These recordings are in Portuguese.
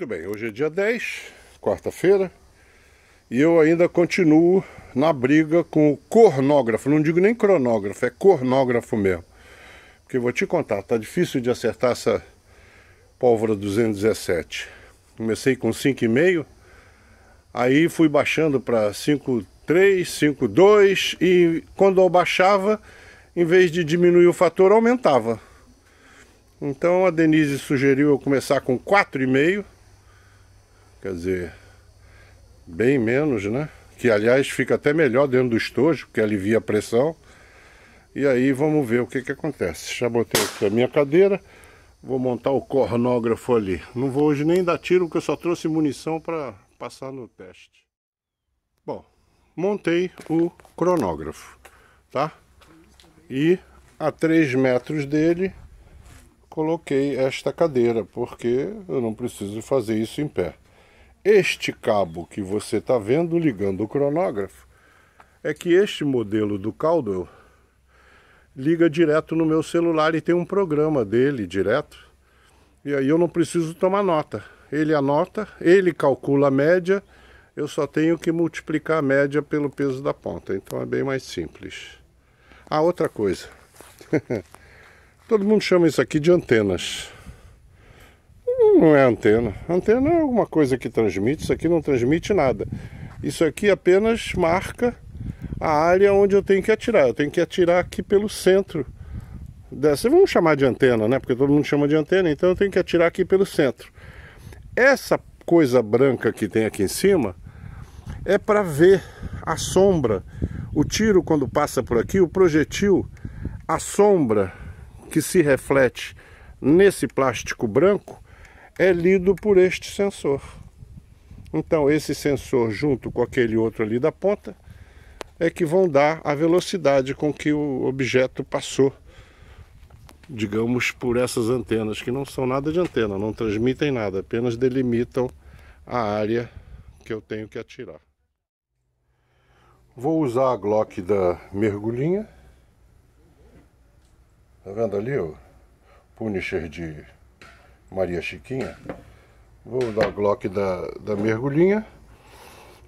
Muito bem, hoje é dia 10, quarta-feira, e eu ainda continuo na briga com o cornógrafo. Não digo nem cronógrafo, é cornógrafo mesmo. Porque vou te contar, tá difícil de acertar essa pólvora 217. Comecei com 5,5, aí fui baixando para 5,3, 5,2 e quando eu baixava, em vez de diminuir o fator, aumentava. Então a Denise sugeriu eu começar com 4,5 Quer dizer, bem menos, né? Que aliás fica até melhor dentro do estojo, porque alivia a pressão. E aí vamos ver o que que acontece. Já botei aqui a minha cadeira, vou montar o cornógrafo ali. Não vou hoje nem dar tiro, porque eu só trouxe munição para passar no teste. Bom, montei o cronógrafo, tá? E a 3 metros dele coloquei esta cadeira, porque eu não preciso fazer isso em pé. Este cabo que você está vendo ligando o cronógrafo é que este modelo do Caldwell liga direto no meu celular e tem um programa dele direto. E aí eu não preciso tomar nota. Ele anota, ele calcula a média, eu só tenho que multiplicar a média pelo peso da ponta. Então é bem mais simples. Ah, outra coisa. Todo mundo chama isso aqui de antenas não é antena. Antena é alguma coisa que transmite, isso aqui não transmite nada. Isso aqui apenas marca a área onde eu tenho que atirar. Eu tenho que atirar aqui pelo centro dessa. Vamos chamar de antena, né? Porque todo mundo chama de antena, então eu tenho que atirar aqui pelo centro. Essa coisa branca que tem aqui em cima é para ver a sombra. O tiro, quando passa por aqui, o projetil, a sombra que se reflete nesse plástico branco é lido por este sensor. Então, esse sensor, junto com aquele outro ali da ponta, é que vão dar a velocidade com que o objeto passou, digamos, por essas antenas, que não são nada de antena, não transmitem nada, apenas delimitam a área que eu tenho que atirar. Vou usar a Glock da mergulhinha. Tá vendo ali o Punisher de Maria Chiquinha. Vou dar Glock da, da mergulhinha.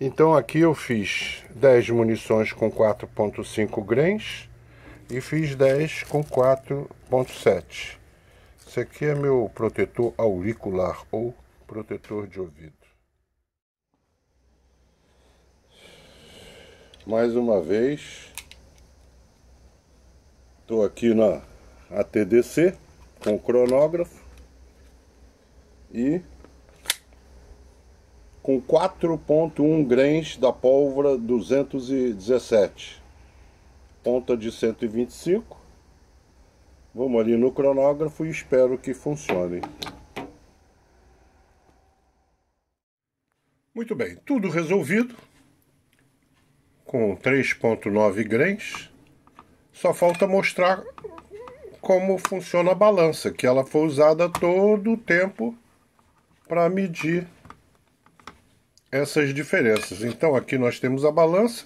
Então aqui eu fiz 10 munições com 4.5 grãos e fiz 10 com 4.7. Esse aqui é meu protetor auricular ou protetor de ouvido. Mais uma vez, estou aqui na ATDC com o cronógrafo e com 4.1 grãs da pólvora 217, ponta de 125. Vamos ali no cronógrafo e espero que funcione. Muito bem, tudo resolvido com 3.9 grãs Só falta mostrar como funciona a balança, que ela foi usada todo o tempo para medir essas diferenças. Então aqui nós temos a balança,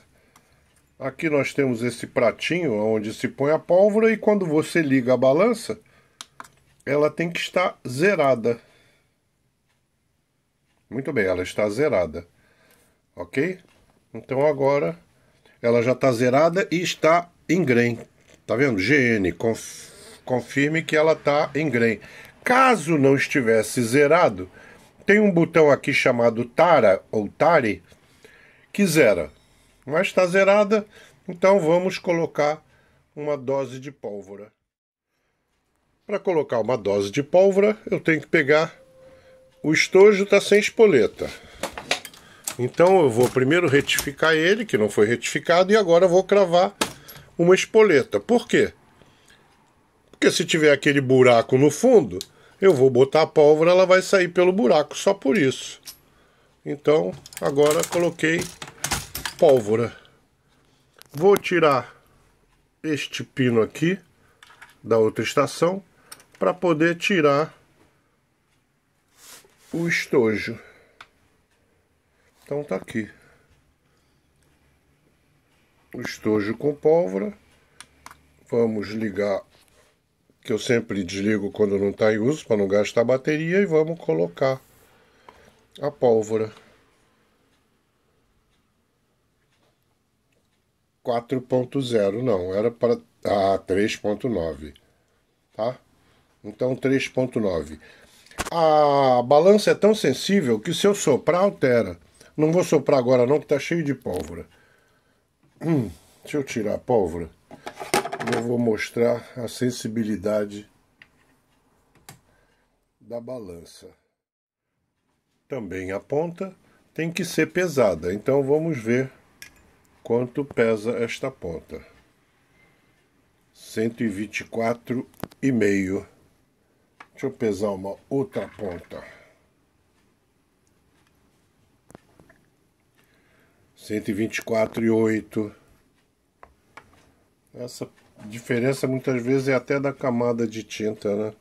aqui nós temos esse pratinho onde se põe a pólvora e quando você liga a balança, ela tem que estar zerada. Muito bem, ela está zerada. Ok? Então agora ela já está zerada e está em grain. Tá vendo? GN, conf... confirme que ela está em grain. Caso não estivesse zerado, tem um botão aqui chamado Tara ou Tare que zera, mas está zerada, então vamos colocar uma dose de pólvora. Para colocar uma dose de pólvora, eu tenho que pegar o estojo está sem espoleta. Então eu vou primeiro retificar ele, que não foi retificado, e agora vou cravar uma espoleta. Por quê? Porque se tiver aquele buraco no fundo, eu vou botar a pólvora, ela vai sair pelo buraco, só por isso. Então, agora coloquei pólvora. Vou tirar este pino aqui da outra estação para poder tirar o estojo. Então tá aqui. O estojo com pólvora. Vamos ligar que eu sempre desligo quando não está em uso para não gastar bateria e vamos colocar a pólvora. Quatro ponto zero não era para ah três ponto nove tá então três ponto nove a balança é tão sensível que se eu soprar altera não vou soprar agora não que tá cheio de pólvora hum, deixa eu tirar a pólvora eu vou mostrar a sensibilidade da balança. Também a ponta tem que ser pesada, então vamos ver quanto pesa esta ponta. 124,5. Deixa eu pesar uma outra ponta. 124,8. Essa diferença muitas vezes é até da camada de tinta, né?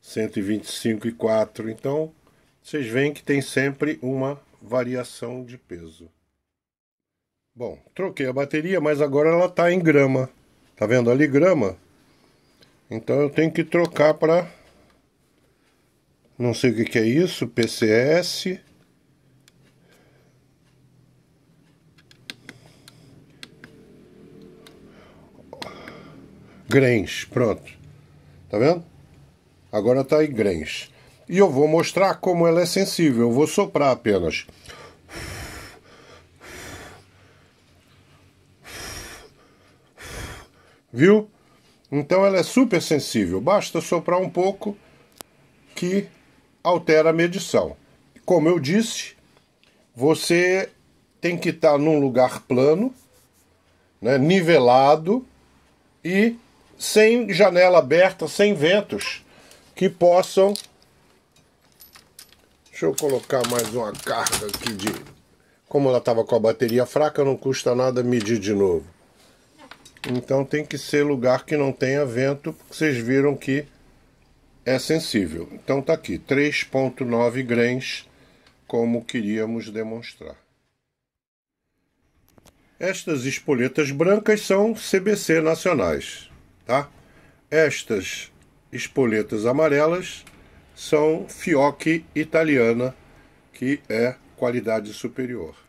125 e 4. Então, vocês veem que tem sempre uma variação de peso. Bom, troquei a bateria, mas agora ela está em grama. Tá vendo ali grama? Então eu tenho que trocar para não sei o que, que é isso, PCS Grãs, Pronto. Tá vendo? Agora tá aí Grãs E eu vou mostrar como ela é sensível. Eu vou soprar apenas. Viu? Então ela é super sensível. Basta soprar um pouco que altera a medição. Como eu disse, você tem que estar tá num lugar plano, né, nivelado e sem janela aberta, sem ventos que possam. Deixa eu colocar mais uma carga aqui de. Como ela estava com a bateria fraca, não custa nada medir de novo. Então tem que ser lugar que não tenha vento, porque vocês viram que é sensível. Então tá aqui, 3.9 grãos, como queríamos demonstrar. Estas espoletas brancas são CBC nacionais. Tá? Estas espoletas amarelas são fioque italiana, que é qualidade superior.